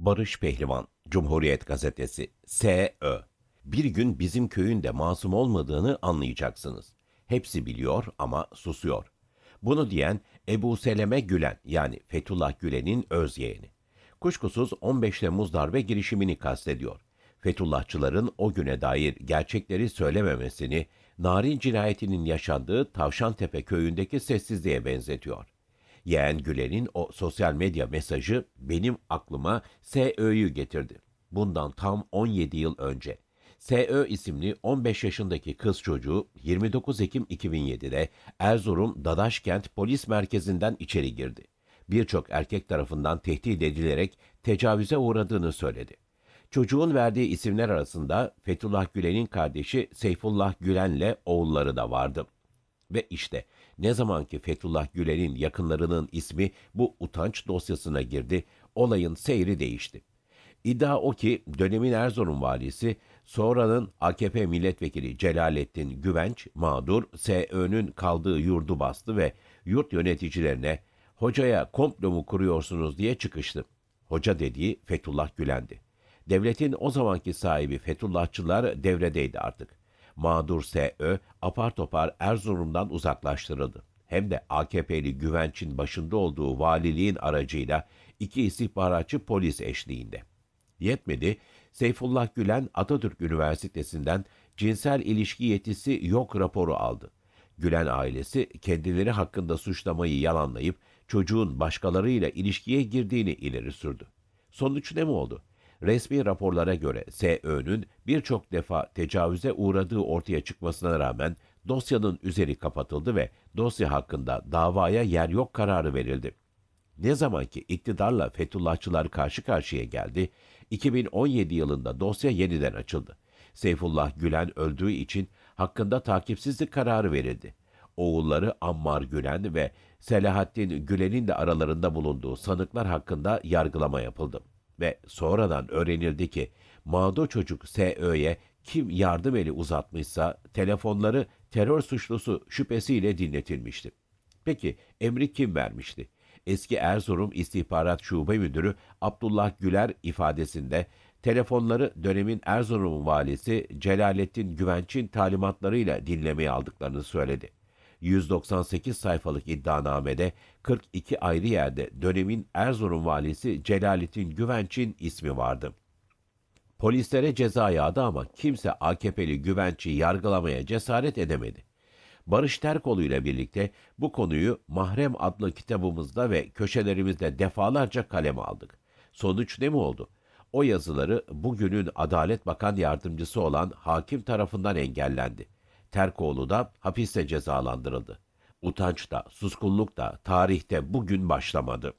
Barış Pehlivan, Cumhuriyet Gazetesi, S.Ö. Bir gün bizim köyün de masum olmadığını anlayacaksınız. Hepsi biliyor ama susuyor. Bunu diyen Ebu Seleme Gülen yani Fethullah Gülen'in öz yeğeni. Kuşkusuz 15 Temmuz darbe girişimini kastediyor. Fethullahçıların o güne dair gerçekleri söylememesini, Narin cinayetinin yaşandığı Tavşantepe köyündeki sessizliğe benzetiyor. Yeğen Gülen'in o sosyal medya mesajı benim aklıma SÖ'yü getirdi. Bundan tam 17 yıl önce. SÖ isimli 15 yaşındaki kız çocuğu 29 Ekim 2007'de Erzurum Dadaşkent Polis Merkezi'nden içeri girdi. Birçok erkek tarafından tehdit edilerek tecavüze uğradığını söyledi. Çocuğun verdiği isimler arasında Fethullah Gülen'in kardeşi Seyfullah Gülen'le oğulları da vardı. Ve işte ne zamanki Fethullah Gülen'in yakınlarının ismi bu utanç dosyasına girdi, olayın seyri değişti. İddia o ki dönemin Erzurum valisi, sonranın AKP milletvekili Celalettin Güvenç, mağdur SÖ'nün kaldığı yurdu bastı ve yurt yöneticilerine hocaya komplo mu kuruyorsunuz diye çıkıştı. Hoca dediği Fethullah Gülen'di. Devletin o zamanki sahibi Fethullahçılar devredeydi artık. Mağdur S.Ö. apar topar Erzurum'dan uzaklaştırıldı. Hem de AKP'li Güvenç'in başında olduğu valiliğin aracıyla iki istihbaratçı polis eşliğinde. Yetmedi, Seyfullah Gülen Atatürk Üniversitesi'nden cinsel ilişki yetisi yok raporu aldı. Gülen ailesi kendileri hakkında suçlamayı yalanlayıp çocuğun başkalarıyla ilişkiye girdiğini ileri sürdü. Sonuç ne mi oldu? Resmi raporlara göre SÖ'nün birçok defa tecavüze uğradığı ortaya çıkmasına rağmen dosyanın üzeri kapatıldı ve dosya hakkında davaya yer yok kararı verildi. Ne zaman ki iktidarla Fethullahçılar karşı karşıya geldi, 2017 yılında dosya yeniden açıldı. Seyfullah Gülen öldüğü için hakkında takipsizlik kararı verildi. Oğulları Ammar Gülen ve Selahattin Gülen'in de aralarında bulunduğu sanıklar hakkında yargılama yapıldı ve sonradan öğrenildi ki mağdur çocuk S.Ö.'ye kim yardım eli uzatmışsa telefonları terör suçlusu şüphesiyle dinletilmişti. Peki emri kim vermişti? Eski Erzurum İstihbarat Şube Müdürü Abdullah Güler ifadesinde telefonları dönemin Erzurum valisi Celalettin Güvenç'in talimatlarıyla dinlemeye aldıklarını söyledi. 198 sayfalık iddianamede 42 ayrı yerde dönemin Erzurum valisi Celalettin Güvenç'in ismi vardı. Polislere ceza yağdı ama kimse AKP'li Güvenç'i yargılamaya cesaret edemedi. Barış Terkoğlu ile birlikte bu konuyu Mahrem adlı kitabımızda ve köşelerimizde defalarca kaleme aldık. Sonuç ne mi oldu? O yazıları bugünün Adalet Bakan Yardımcısı olan hakim tarafından engellendi. Terkoğlu da hapiste cezalandırıldı. Utanç da, suskunluk da tarihte bugün başlamadı.